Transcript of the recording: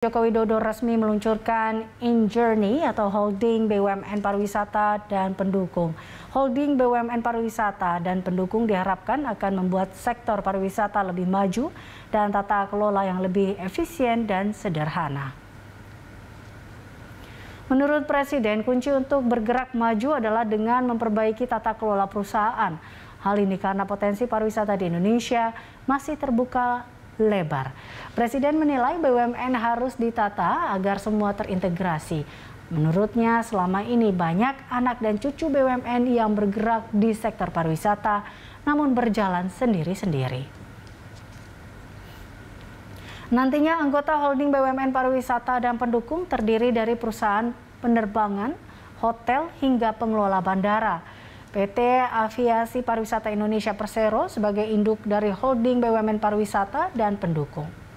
Joko Widodo resmi meluncurkan In Journey atau holding BUMN pariwisata dan pendukung. Holding BUMN pariwisata dan pendukung diharapkan akan membuat sektor pariwisata lebih maju dan tata kelola yang lebih efisien dan sederhana. Menurut Presiden, kunci untuk bergerak maju adalah dengan memperbaiki tata kelola perusahaan. Hal ini karena potensi pariwisata di Indonesia masih terbuka lebar. Presiden menilai BUMN harus ditata agar semua terintegrasi. Menurutnya, selama ini banyak anak dan cucu BUMN yang bergerak di sektor pariwisata, namun berjalan sendiri-sendiri. Nantinya anggota holding BUMN pariwisata dan pendukung terdiri dari perusahaan penerbangan, hotel, hingga pengelola bandara. PT Aviasi Pariwisata Indonesia Persero sebagai induk dari holding BUMN Pariwisata dan pendukung.